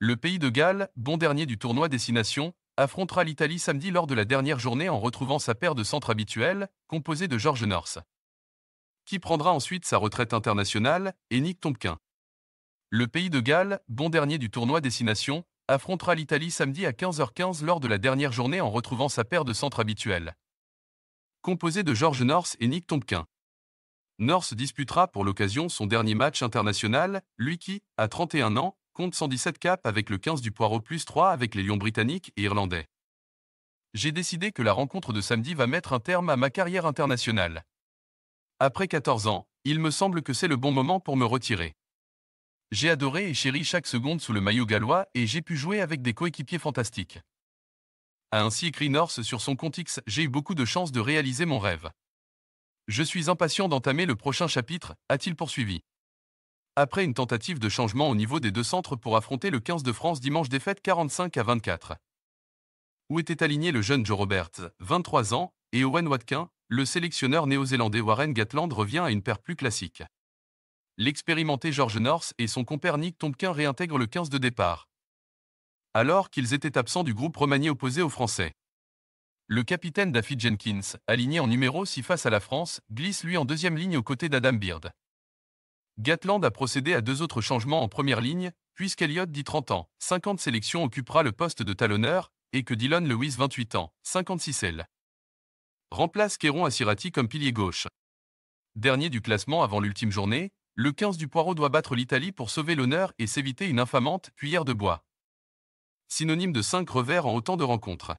Le pays de Galles, bon dernier du tournoi Destination, affrontera l'Italie samedi lors de la dernière journée en retrouvant sa paire de centres habituels, composée de George North, qui prendra ensuite sa retraite internationale, et Nick Tompkin. Le pays de Galles, bon dernier du tournoi Destination, affrontera l'Italie samedi à 15h15 lors de la dernière journée en retrouvant sa paire de centres habituels, composée de George North et Nick Tompkin. North disputera pour l'occasion son dernier match international, lui qui, à 31 ans, 117 caps avec le 15 du Poireau plus 3 avec les Lions britanniques et irlandais. J'ai décidé que la rencontre de samedi va mettre un terme à ma carrière internationale. Après 14 ans, il me semble que c'est le bon moment pour me retirer. J'ai adoré et chéri chaque seconde sous le maillot gallois et j'ai pu jouer avec des coéquipiers fantastiques. A ainsi écrit Norse sur son compte X, j'ai eu beaucoup de chance de réaliser mon rêve. Je suis impatient d'entamer le prochain chapitre, a-t-il poursuivi après une tentative de changement au niveau des deux centres pour affronter le 15 de France dimanche défaite 45 à 24. Où était aligné le jeune Joe Roberts, 23 ans, et Owen Watkin, le sélectionneur néo-zélandais Warren Gatland revient à une paire plus classique. L'expérimenté George North et son compère Nick Tompkin réintègrent le 15 de départ, alors qu'ils étaient absents du groupe remanié opposé aux Français. Le capitaine Daffy Jenkins, aligné en numéro 6 face à la France, glisse lui en deuxième ligne aux côtés d'Adam Beard. Gatland a procédé à deux autres changements en première ligne, puisqu'Eliott dit 30 ans, 50 sélections occupera le poste de talonneur, et que Dylan Lewis 28 ans, 56 elle Remplace Kéron Assirati comme pilier gauche. Dernier du classement avant l'ultime journée, le 15 du Poirot doit battre l'Italie pour sauver l'honneur et s'éviter une infamante cuillère de bois. Synonyme de 5 revers en autant de rencontres.